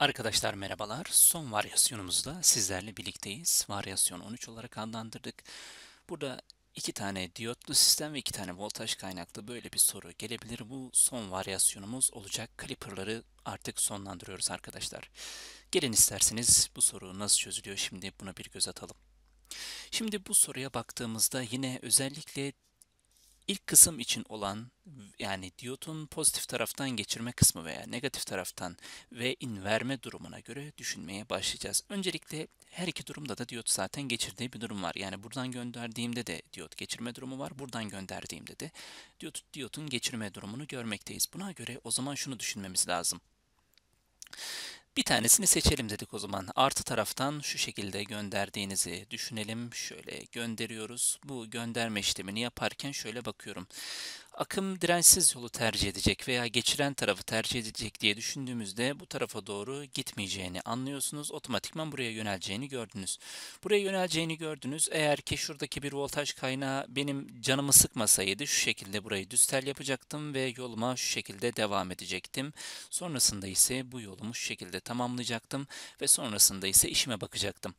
Arkadaşlar merhabalar. Son varyasyonumuzda sizlerle birlikteyiz. Varyasyon 13 olarak adlandırdık. Burada iki tane diyotlu sistem ve iki tane voltaj kaynaklı böyle bir soru gelebilir. Bu son varyasyonumuz olacak. Caliper'ları artık sonlandırıyoruz arkadaşlar. Gelin isterseniz bu soru nasıl çözülüyor şimdi buna bir göz atalım. Şimdi bu soruya baktığımızda yine özellikle ilk kısım için olan yani diyotun pozitif taraftan geçirme kısmı veya negatif taraftan ve inverme durumuna göre düşünmeye başlayacağız. Öncelikle her iki durumda da diyot zaten geçirdiği bir durum var. Yani buradan gönderdiğimde de diyot geçirme durumu var. Buradan gönderdiğimde de diyot, diyotun geçirme durumunu görmekteyiz. Buna göre o zaman şunu düşünmemiz lazım. Bir tanesini seçelim dedik o zaman. Artı taraftan şu şekilde gönderdiğinizi düşünelim. Şöyle gönderiyoruz. Bu gönderme işlemini yaparken şöyle bakıyorum akım dirensiz yolu tercih edecek veya geçiren tarafı tercih edecek diye düşündüğümüzde bu tarafa doğru gitmeyeceğini anlıyorsunuz. Otomatikman buraya yöneleceğini gördünüz. Buraya yöneleceğini gördünüz. Eğer ki şuradaki bir voltaj kaynağı benim canımı sıkmasaydı şu şekilde burayı düstel yapacaktım ve yoluma şu şekilde devam edecektim. Sonrasında ise bu yolumu şu şekilde tamamlayacaktım ve sonrasında ise işime bakacaktım.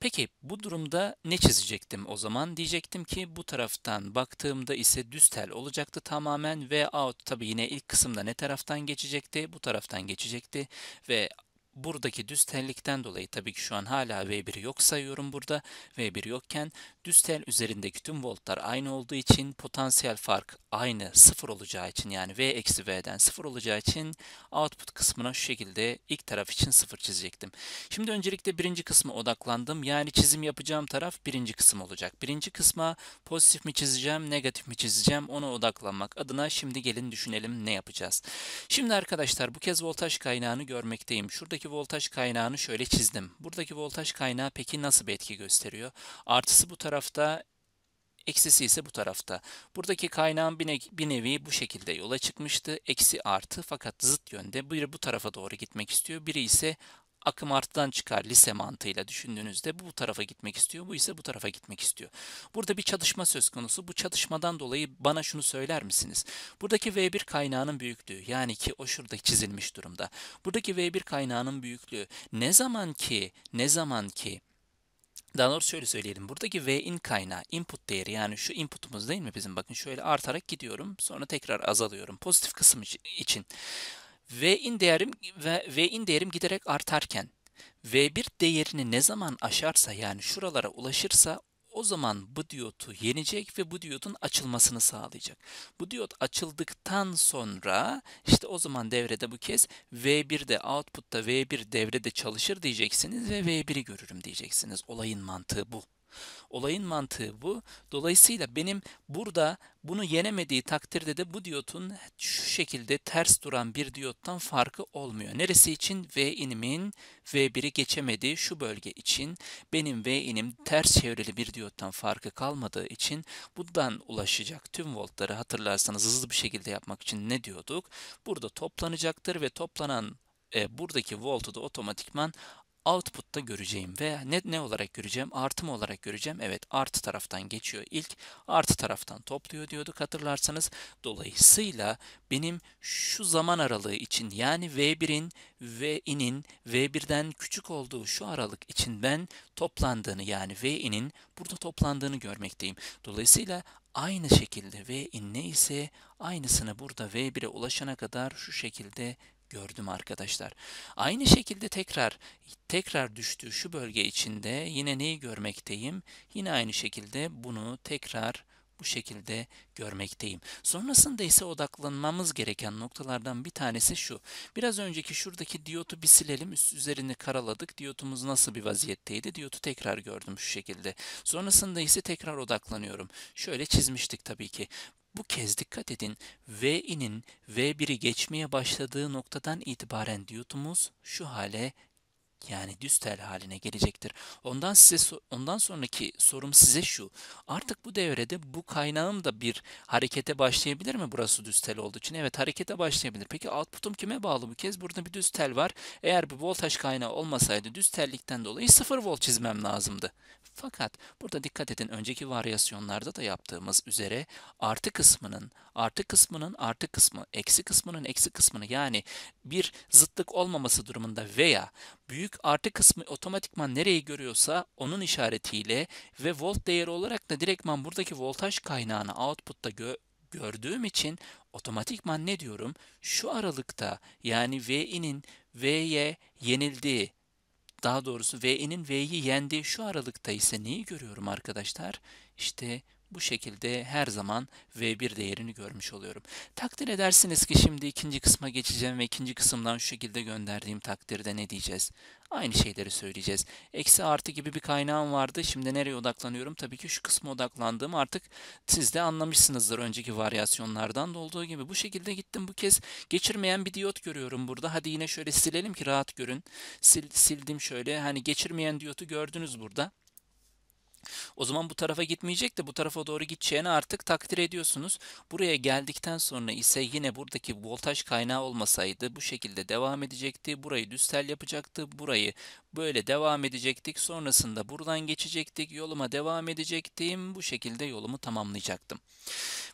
Peki bu durumda ne çizecektim o zaman? Diyecektim ki bu taraftan baktığımda ise düz tel olacaktı tamamen ve out tabi yine ilk kısımda ne taraftan geçecekti? Bu taraftan geçecekti ve buradaki düz tellikten dolayı tabii ki şu an hala V1 yok sayıyorum burada. V1 yokken düz tel üzerindeki tüm voltlar aynı olduğu için potansiyel fark aynı sıfır olacağı için yani V eksi V'den sıfır olacağı için output kısmına şu şekilde ilk taraf için sıfır çizecektim. Şimdi öncelikle birinci kısmı odaklandım. Yani çizim yapacağım taraf birinci kısım olacak. Birinci kısma pozitif mi çizeceğim, negatif mi çizeceğim ona odaklanmak adına şimdi gelin düşünelim ne yapacağız. Şimdi arkadaşlar bu kez voltaj kaynağını görmekteyim. şurada buradaki voltaj kaynağını şöyle çizdim. Buradaki voltaj kaynağı peki nasıl bir etki gösteriyor? Artısı bu tarafta, eksisi ise bu tarafta. Buradaki kaynağın bir, ne, bir nevi bu şekilde yola çıkmıştı. Eksi artı fakat zıt yönde. Biri bu tarafa doğru gitmek istiyor, biri ise akım arttan çıkar lise mantığıyla düşündüğünüzde bu tarafa gitmek istiyor, bu ise bu tarafa gitmek istiyor. Burada bir çatışma söz konusu. Bu çatışmadan dolayı bana şunu söyler misiniz? Buradaki V1 kaynağının büyüklüğü yani ki o şurada çizilmiş durumda. Buradaki V1 kaynağının büyüklüğü ne zaman ki ne zaman ki daha doğrusu şöyle söyleyelim. Buradaki V'in kaynağı, input değeri yani şu inputumuz değil mi bizim? Bakın şöyle artarak gidiyorum. Sonra tekrar azalıyorum. Pozitif kısım için. V'in değerim ve V'in değerim giderek artarken V1 değerini ne zaman aşarsa yani şuralara ulaşırsa o zaman bu diyotu yenecek ve bu diyotun açılmasını sağlayacak. Bu diyot açıldıktan sonra işte o zaman devrede bu kez V1'de output'ta V1 devrede çalışır diyeceksiniz ve V1'i görürüm diyeceksiniz. Olayın mantığı bu. Olayın mantığı bu. Dolayısıyla benim burada bunu yenemediği takdirde de bu diyotun şu şekilde ters duran bir diyottan farkı olmuyor. Neresi için? V inimin V1'i geçemediği şu bölge için benim V inim ters çevrili bir diyottan farkı kalmadığı için bundan ulaşacak tüm voltları hatırlarsanız hızlı bir şekilde yapmak için ne diyorduk? Burada toplanacaktır ve toplanan e, buradaki voltu da otomatikman output'ta göreceğim ve net ne olarak göreceğim? Artım olarak göreceğim. Evet artı taraftan geçiyor ilk. Artı taraftan topluyor diyorduk hatırlarsanız. Dolayısıyla benim şu zaman aralığı için yani V1'in V'inin V1'den küçük olduğu şu aralık için ben toplandığını yani v'nin burada toplandığını görmekteyim. Dolayısıyla aynı şekilde V'in neyse aynısını burada V1'e ulaşana kadar şu şekilde gördüm arkadaşlar. Aynı şekilde tekrar tekrar düştüğü şu bölge içinde yine neyi görmekteyim? Yine aynı şekilde bunu tekrar bu şekilde görmekteyim. Sonrasında ise odaklanmamız gereken noktalardan bir tanesi şu. Biraz önceki şuradaki diyotu bir silelim. Üst üzerini karaladık. Diyotumuz nasıl bir vaziyetteydi? Diyotu tekrar gördüm şu şekilde. Sonrasında ise tekrar odaklanıyorum. Şöyle çizmiştik tabii ki. Bu kez dikkat edin V'nin V1'i geçmeye başladığı noktadan itibaren diyodumuz şu hale yani düz tel haline gelecektir. Ondan size ondan sonraki sorum size şu. Artık bu devrede bu kaynağım da bir harekete başlayabilir mi? Burası düz tel olduğu için. Evet harekete başlayabilir. Peki output'um kime bağlı bu kez? Burada bir düz tel var. Eğer bir voltaj kaynağı olmasaydı düz tellikten dolayı 0 volt çizmem lazımdı. Fakat burada dikkat edin önceki varyasyonlarda da yaptığımız üzere artı kısmının artı kısmının artı kısmı eksi kısmının eksi kısmını yani bir zıtlık olmaması durumunda veya büyük artı kısmı otomatikman nereyi görüyorsa onun işaretiyle ve volt değeri olarak da direktman buradaki voltaj kaynağını output'ta gö gördüğüm için otomatikman ne diyorum? Şu aralıkta yani V'nin V'ye yenildiği daha doğrusu V'nin V'yi yendiği şu aralıkta ise neyi görüyorum arkadaşlar? İşte bu şekilde her zaman V1 değerini görmüş oluyorum. Takdir edersiniz ki şimdi ikinci kısma geçeceğim ve ikinci kısımdan şu şekilde gönderdiğim takdirde ne diyeceğiz? Aynı şeyleri söyleyeceğiz. Eksi artı gibi bir kaynağım vardı. Şimdi nereye odaklanıyorum? Tabii ki şu kısma odaklandığım artık siz de anlamışsınızdır önceki varyasyonlardan da olduğu gibi. Bu şekilde gittim bu kez geçirmeyen bir diyot görüyorum burada. Hadi yine şöyle silelim ki rahat görün. Sil, sildim şöyle hani geçirmeyen diyotu gördünüz burada. O zaman bu tarafa gitmeyecek de bu tarafa doğru gideceğini artık takdir ediyorsunuz. Buraya geldikten sonra ise yine buradaki voltaj kaynağı olmasaydı bu şekilde devam edecekti. Burayı düz yapacaktı. Burayı böyle devam edecektik. Sonrasında buradan geçecektik. Yoluma devam edecektim. Bu şekilde yolumu tamamlayacaktım.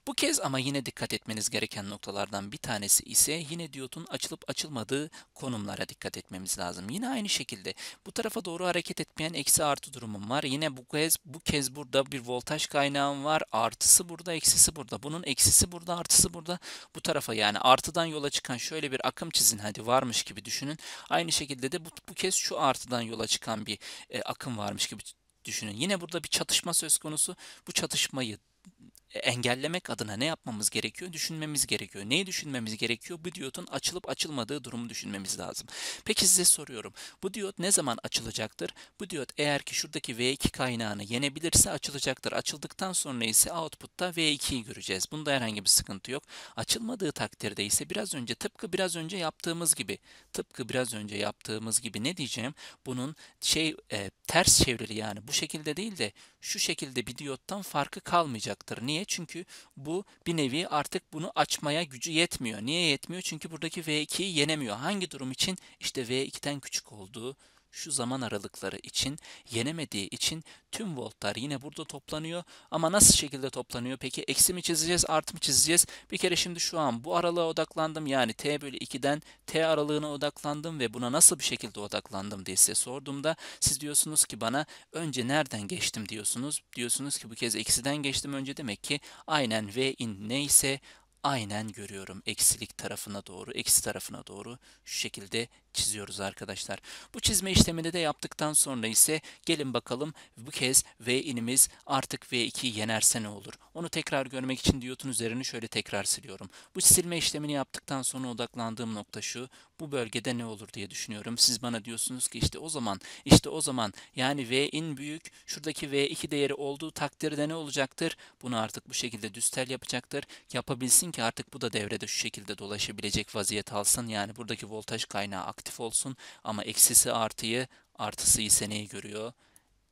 Bu kez ama yine dikkat etmeniz gereken noktalardan bir tanesi ise yine diyotun açılıp açılmadığı konumlara dikkat etmemiz lazım. Yine aynı şekilde bu tarafa doğru hareket etmeyen eksi artı durumum var. Yine bu kez bu kez burada bir voltaj kaynağım var. Artısı burada, eksisi burada. Bunun eksisi burada, artısı burada. Bu tarafa yani artıdan yola çıkan şöyle bir akım çizin hadi varmış gibi düşünün. Aynı şekilde de bu, bu kez şu artıdan yola çıkan bir e, akım varmış gibi düşünün. Yine burada bir çatışma söz konusu. Bu çatışmayı e, engellemek adına ne yapmamız gerekiyor? Düşünmemiz gerekiyor. Neyi düşünmemiz gerekiyor? Bu diyotun açılıp açılmadığı durumu düşünmemiz lazım. Peki size soruyorum. Bu diyot ne zaman açılacaktır? Bu diyot eğer ki şuradaki V2 kaynağını yenebilirse açılacaktır. Açıldıktan sonra ise output'ta V2'yi göreceğiz. Bunda herhangi bir sıkıntı yok. Açılmadığı takdirde ise biraz önce tıpkı biraz önce yaptığımız gibi tıpkı biraz önce yaptığımız gibi ne diyeceğim? Bunun şey e, ters çevrili yani bu şekilde değil de şu şekilde bir diyottan farkı kalmayacaktır. Niye? Niye? Çünkü bu bir nevi artık bunu açmaya gücü yetmiyor. Niye yetmiyor? Çünkü buradaki V2'yi yenemiyor. Hangi durum için? İşte V2'den küçük olduğu şu zaman aralıkları için yenemediği için tüm voltlar yine burada toplanıyor. Ama nasıl şekilde toplanıyor? Peki eksi mi çizeceğiz, artı mı çizeceğiz? Bir kere şimdi şu an bu aralığa odaklandım. Yani t bölü 2'den t aralığına odaklandım ve buna nasıl bir şekilde odaklandım diye size sorduğumda siz diyorsunuz ki bana önce nereden geçtim diyorsunuz. Diyorsunuz ki bu kez eksiden geçtim önce demek ki aynen v in neyse aynen görüyorum. Eksilik tarafına doğru, eksi tarafına doğru şu şekilde çiziyoruz arkadaşlar. Bu çizme işlemini de yaptıktan sonra ise gelin bakalım bu kez V inimiz artık v 2 yenerse ne olur? Onu tekrar görmek için diyotun üzerini şöyle tekrar siliyorum. Bu silme işlemini yaptıktan sonra odaklandığım nokta şu. Bu bölgede ne olur diye düşünüyorum. Siz bana diyorsunuz ki işte o zaman işte o zaman yani V in büyük şuradaki V2 değeri olduğu takdirde ne olacaktır? Bunu artık bu şekilde düstel yapacaktır. Yapabilsin ki artık bu da devrede şu şekilde dolaşabilecek vaziyet alsın. Yani buradaki voltaj kaynağı aktif negatif olsun ama eksisi artıyı, artısı artısıyı seneyi görüyor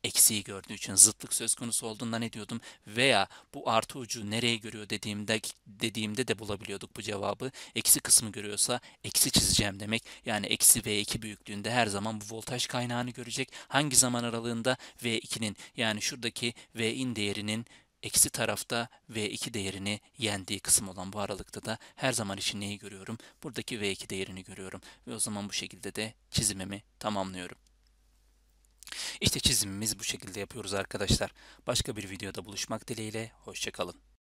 eksiği gördüğü için zıtlık söz konusu olduğunda ne diyordum veya bu artı ucu nereye görüyor dediğimde dediğimde de bulabiliyorduk bu cevabı. Eksi kısmı görüyorsa eksi çizeceğim demek. Yani eksi V2 büyüklüğünde her zaman bu voltaj kaynağını görecek. Hangi zaman aralığında V2'nin yani şuradaki V'in değerinin eksi tarafta V2 değerini yendiği kısım olan bu aralıkta da her zaman için neyi görüyorum? Buradaki V2 değerini görüyorum. Ve o zaman bu şekilde de çizimimi tamamlıyorum. İşte çizimimiz bu şekilde yapıyoruz arkadaşlar. Başka bir videoda buluşmak dileğiyle. Hoşçakalın.